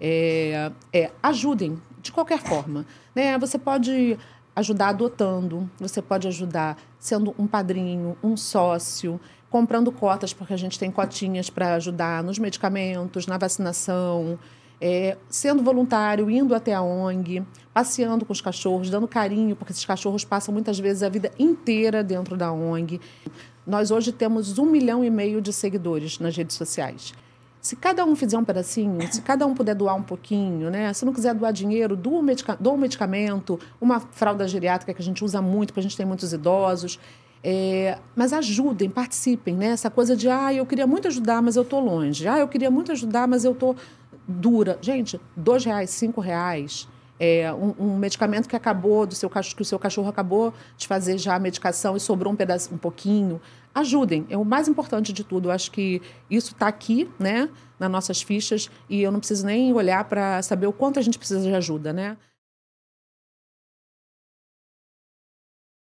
é, é, ajudem de qualquer forma. Né? Você pode ajudar adotando, você pode ajudar sendo um padrinho, um sócio, comprando cotas, porque a gente tem cotinhas para ajudar nos medicamentos, na vacinação, é, sendo voluntário, indo até a ONG, passeando com os cachorros, dando carinho, porque esses cachorros passam muitas vezes a vida inteira dentro da ONG. Nós hoje temos um milhão e meio de seguidores nas redes sociais. Se cada um fizer um pedacinho, se cada um puder doar um pouquinho, né? Se não quiser doar dinheiro, doa um, medica doa um medicamento, uma fralda geriátrica que a gente usa muito, porque a gente tem muitos idosos. É, mas ajudem, participem, né? Essa coisa de, ah, eu queria muito ajudar, mas eu tô longe. Ah, eu queria muito ajudar, mas eu tô dura. Gente, dois reais, cinco reais, é, um, um, medicamento que acabou do seu que o seu cachorro acabou de fazer já a medicação e sobrou um pedaço um pouquinho ajudem é o mais importante de tudo eu acho que isso está aqui né nas nossas fichas e eu não preciso nem olhar para saber o quanto a gente precisa de ajuda né